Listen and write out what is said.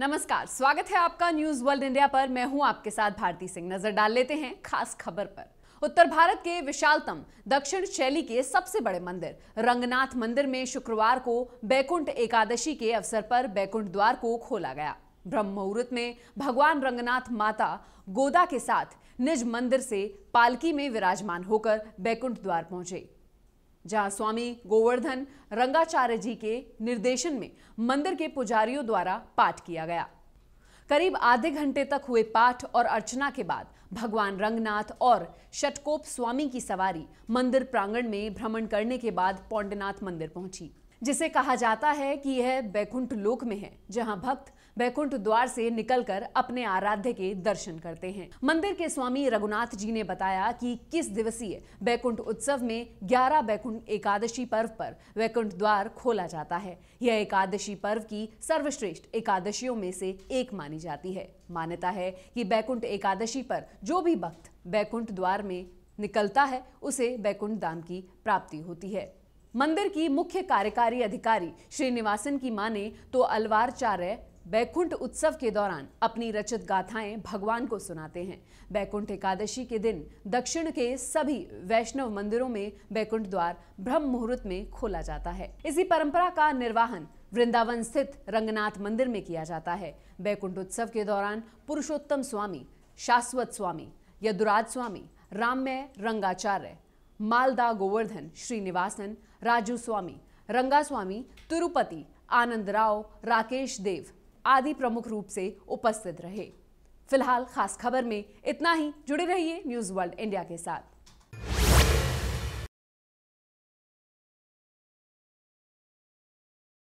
नमस्कार स्वागत है आपका न्यूज वर्ल्ड इंडिया पर मैं हूं आपके साथ भारती सिंह नजर डाल लेते हैं खास खबर पर उत्तर भारत के विशालतम दक्षिण शैली के सबसे बड़े मंदिर रंगनाथ मंदिर में शुक्रवार को बैकुंठ एकादशी के अवसर पर बैकुंठ द्वार को खोला गया ब्रह्म मुहूर्त में भगवान रंगनाथ माता गोदा के साथ निज मंदिर से पालकी में विराजमान होकर बैकुंठ द्वार पहुंचे जहां स्वामी गोवर्धन रंगाचार्य जी के निर्देशन में मंदिर के पुजारियों द्वारा पाठ किया गया करीब आधे घंटे तक हुए पाठ और अर्चना के बाद भगवान रंगनाथ और षटकोप स्वामी की सवारी मंदिर प्रांगण में भ्रमण करने के बाद पौंडनाथ मंदिर पहुंची जिसे कहा जाता है कि यह बैकुंठ लोक में है जहां भक्त बैकुंठ द्वार से निकलकर अपने आराध्य के दर्शन करते हैं मंदिर के स्वामी रघुनाथ जी ने बताया कि किस दिवसीय बैकुंठ उत्सव में 11 बैकुंठ एकादशी पर्व पर बैकुंठ द्वार खोला जाता है यह एकादशी पर्व की सर्वश्रेष्ठ एकादशियों में से एक मानी जाती है मान्यता है कि बैकुंठ एकादशी पर जो भी भक्त बैकुंठ द्वार में निकलता है उसे बैकुंठ दान की प्राप्ति होती है मंदिर की मुख्य कार्यकारी अधिकारी श्रीनिवासन की माने तो अलवारचार्य बैकुंठ उत्सव के दौरान अपनी रचित गाथाएं भगवान को सुनाते हैं बैकुंठ एकादशी के दिन दक्षिण के सभी वैष्णव मंदिरों में बैकुंठ द्वार ब्रह्म मुहूर्त में खोला जाता है इसी परंपरा का निर्वाहन वृंदावन स्थित रंगनाथ मंदिर में किया जाता है बैकुंठ उत्सव के दौरान पुरुषोत्तम स्वामी शाश्वत स्वामी यदुराज स्वामी राममय रंगाचार्य मालदा गोवर्धन श्रीनिवासन राजू स्वामी रंगास्वामी तिरुपति आनंद राव राकेश देव आदि प्रमुख रूप से उपस्थित रहे फिलहाल खास खबर में इतना ही जुड़े रहिए न्यूज वर्ल्ड इंडिया के साथ